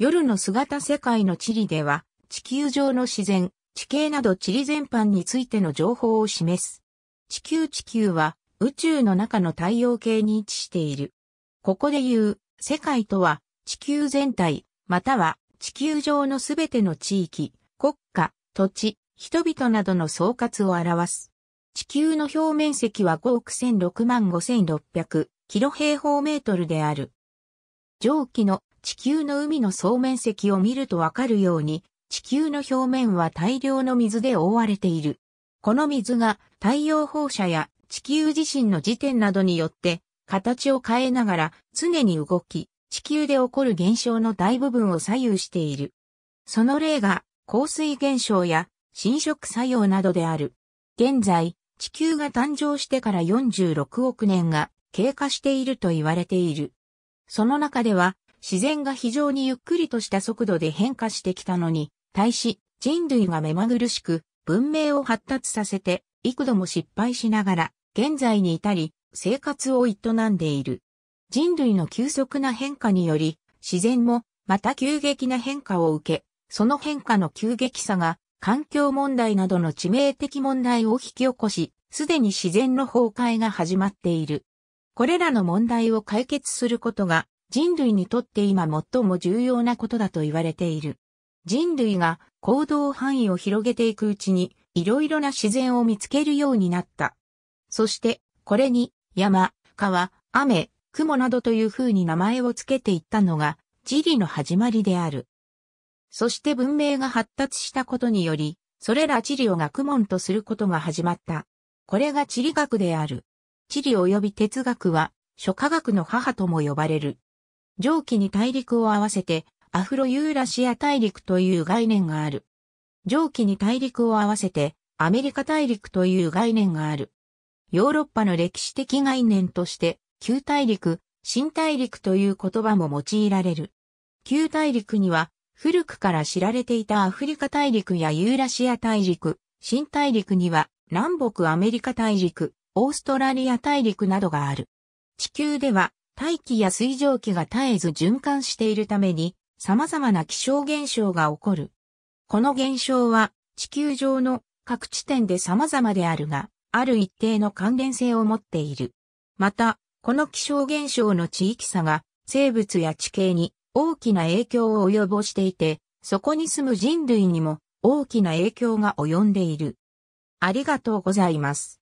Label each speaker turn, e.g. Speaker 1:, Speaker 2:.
Speaker 1: 夜の姿世界の地理では、地球上の自然、地形など地理全般についての情報を示す。地球地球は宇宙の中の太陽系に位置している。ここで言う、世界とは、地球全体、または地球上のすべての地域、国家、土地、人々などの総括を表す。地球の表面積は5億1 0 6万5600キロ平方メートルである。上記の地球の海の総面積を見るとわかるように、地球の表面は大量の水で覆われている。この水が太陽放射や地球自身の時点などによって形を変えながら常に動き、地球で起こる現象の大部分を左右している。その例が降水現象や侵食作用などである。現在、地球が誕生してから46億年が経過していると言われている。その中では自然が非常にゆっくりとした速度で変化してきたのに、対し、人類が目まぐるしく、文明を発達させて、幾度も失敗しながら、現在に至り、生活を営んでいる。人類の急速な変化により、自然も、また急激な変化を受け、その変化の急激さが、環境問題などの致命的問題を引き起こし、すでに自然の崩壊が始まっている。これらの問題を解決することが人類にとって今最も重要なことだと言われている。人類が行動範囲を広げていくうちに、いろいろな自然を見つけるようになった。そして、これに、山、川、雨、雲などという風に名前を付けていったのが、地理の始まりである。そして文明が発達したことにより、それら地理を学問とすることが始まった。これが地理学である。地理及び哲学は、諸科学の母とも呼ばれる。上記に大陸を合わせて、アフロユーラシア大陸という概念がある。上記に大陸を合わせて、アメリカ大陸という概念がある。ヨーロッパの歴史的概念として、旧大陸、新大陸という言葉も用いられる。旧大陸には、古くから知られていたアフリカ大陸やユーラシア大陸、新大陸には、南北アメリカ大陸、オーストラリア大陸などがある。地球では、大気や水蒸気が絶えず循環しているために、様々な気象現象が起こる。この現象は、地球上の各地点で様々であるが、ある一定の関連性を持っている。また、この気象現象の地域差が、生物や地形に大きな影響を及ぼしていて、そこに住む人類にも大きな影響が及んでいる。ありがとうございます。